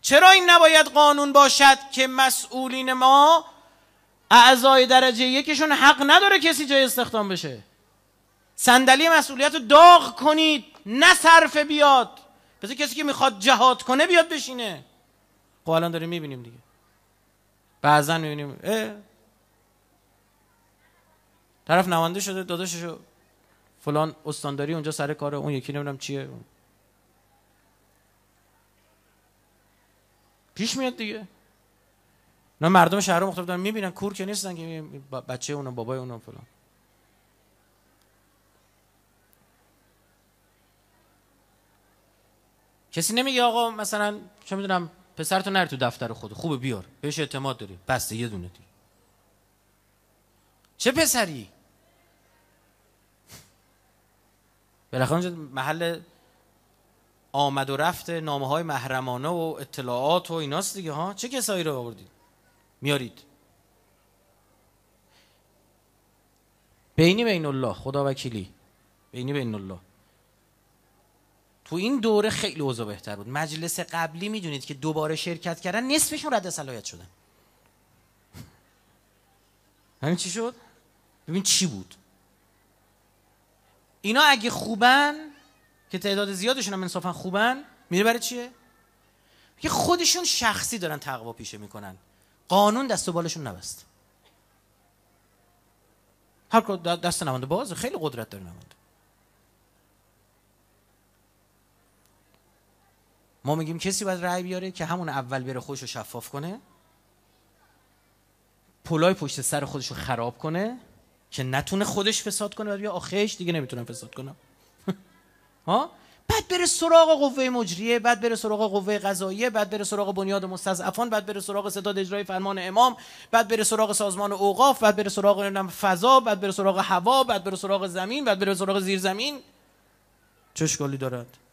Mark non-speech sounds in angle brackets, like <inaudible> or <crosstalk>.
چرا این نباید قانون باشد که مسئولین ما اعضای درجه یکشون حق نداره کسی جای استخدام بشه صندلی مسئولیت رو داغ کنید نه صرفه بیاد بذار کسی که میخواد جهاد کنه بیاد بشینه خب الان داریم میبینیم دیگه بعضا میبینیم اه. طرف نماینده شده داداششو فلان استانداری اونجا سر کار اون یکی نمیدونم چیه پیش میاد دیگه نه مردم شهر مختلف دارن میبینن کور که نیستن که بچه اونم بابای اونم فلان کسی نمیگه آقا مثلا چه میدونم پسرتو نری تو دفتر خود خوبه بیار بهش اعتماد داری بسته یه دونه دیگه چه پسری <laughs> بالاخره محل آمد و رفت نامه های محرمانه و اطلاعات و ایناست دیگه ها چه کسایی رو آوردید میارید بینی بین الله خدا وکیلی بینی بین الله تو این دوره خیلی اوضاع بهتر بود مجلس قبلی میدونید که دوباره شرکت کردن نصفشون رد صلاحیت شدن همین <laughs> یعنی چی شد؟ ببین چی بود اینا اگه خوبن که تعداد زیادشون هم انصافا خوبن میره برای چیه که خودشون شخصی دارن تقوا پیشه میکنن قانون دست و بالشون نبست هر دست نمانده باز خیلی قدرت داره نمانده ما میگیم کسی باید رأی بیاره که همون اول بره خودش رو شفاف کنه پولای پشت سر خودش رو خراب کنه که نتونه خودش فساد کنه و بیا آخرش دیگه نمیتونم فساد کنم بعد بره سراغ قوه مجریه بعد بره سراغ قوه قضاییه بعد بره سراغ بنیاد مستضعفان بعد بره سراغ ستاد اجرای فرمان امام بعد بره سراغ سازمان اوقاف بعد بره سراغ فضا بعد بره سراغ هوا بعد بره سراغ زمین بعد بره سراغ زیرزمین چه اشکالی دارد